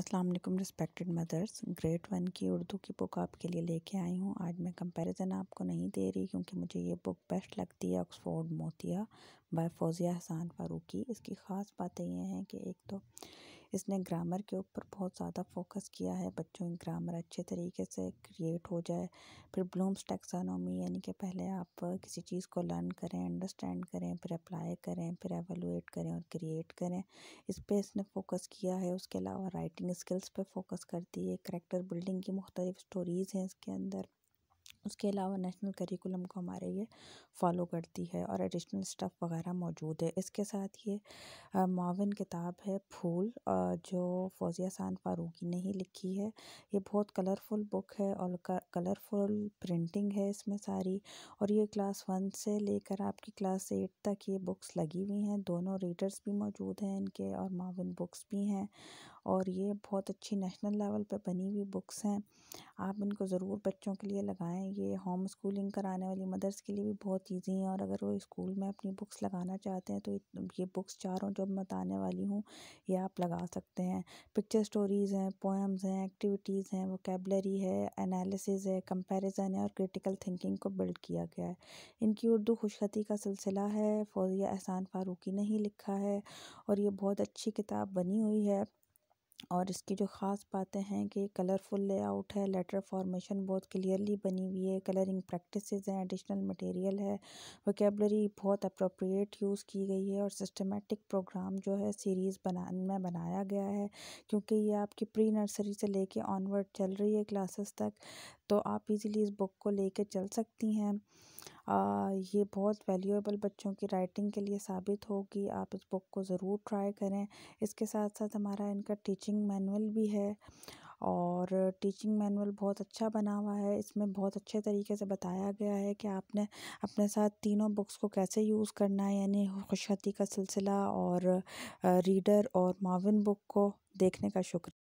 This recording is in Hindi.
अस्सलाम वालेकुम रिस्पेक्टेड मदर्स ग्रेड वन की उर्दू की बुक आपके लिए लेके आई हूँ आज मैं कंपैरिजन आपको नहीं दे रही क्योंकि मुझे ये बुक बेस्ट लगती है ऑक्सफोर्ड मोतिया बाय फौजिया हसान फारूकी इसकी ख़ास बातें ये हैं कि एक तो इसने ग्रामर के ऊपर बहुत ज़्यादा फोकस किया है बच्चों की ग्रामर अच्छे तरीके से क्रिएट हो जाए फिर ब्लूम्स टेक्सानोमी यानी कि पहले आप किसी चीज़ को लर्न करें अंडरस्टैंड करें फिर अप्लाई करें फिर एवेलुएट करें और क्रिएट करें इस पर इसने फोकस किया है उसके अलावा राइटिंग स्किल्स पर फोकस करती है करेक्टर बिल्डिंग की मुख्तलिफ स्टोरीज़ हैं इसके अंदर उसके अलावा नेशनल करिकुलम को हमारे ये फॉलो करती है और एडिशनल स्टफ़ वगैरह मौजूद है इसके साथ ये माविन किताब है फूल जो फ़ौज़िया शान फ़ारूक़ी ने ही लिखी है ये बहुत कलरफुल बुक है और कलरफुल प्रिंटिंग है इसमें सारी और ये क्लास वन से लेकर आपकी क्लास एट तक ये बुक्स लगी हुई हैं दोनों रीडर्स भी मौजूद हैं इनके और माविन बुक्स भी हैं और ये बहुत अच्छी नेशनल लेवल पे बनी हुई बुक्स हैं आप इनको ज़रूर बच्चों के लिए लगाएं ये होम स्कूलिंग कराने वाली मदर्स के लिए भी बहुत ईजी हैं और अगर वो स्कूल में अपनी बुक्स लगाना चाहते हैं तो ये बुक्स चारों जो मैं बताने वाली हूँ ये आप लगा सकते हैं पिक्चर स्टोरीज़ हैं पोएम्स हैं एक्टिविटीज़ हैं वोकेबलरी है एनालिसिस है कंपेरिजन है और क्रिटिकल थिंकिंग को बिल्ड किया गया है इनकी उर्दू खुशखती का सिलसिला है फौजिया एहसान फारूकी ने ही लिखा है और ये बहुत अच्छी किताब बनी हुई है और इसकी जो खास बातें हैं कि कलरफुल लेआउट है लेटर फॉर्मेशन बहुत क्लियरली बनी हुई है कलरिंग प्रैक्टिसेस हैं एडिशनल मटेरियल है वोकेबलरी बहुत अप्रोप्रिएट यूज़ की गई है और सिस्टमेटिक प्रोग्राम जो है सीरीज़ बना में बनाया गया है क्योंकि ये आपकी प्री नर्सरी से लेके ऑनवर्ड चल रही है क्लासेस तक तो आप इजीली इस बुक को ले चल सकती हैं ये बहुत वैल्यूएबल बच्चों की राइटिंग के लिए साबित होगी आप इस बुक को ज़रूर ट्राई करें इसके साथ साथ हमारा इनका टीचिंग मैनुअल भी है और टीचिंग मैनुअल बहुत अच्छा बना हुआ है इसमें बहुत अच्छे तरीके से बताया गया है कि आपने अपने साथ तीनों बुक्स को कैसे यूज़ करना है यानी खुशहती का सिलसिला और रीडर और माविन बुक को देखने का शुक्र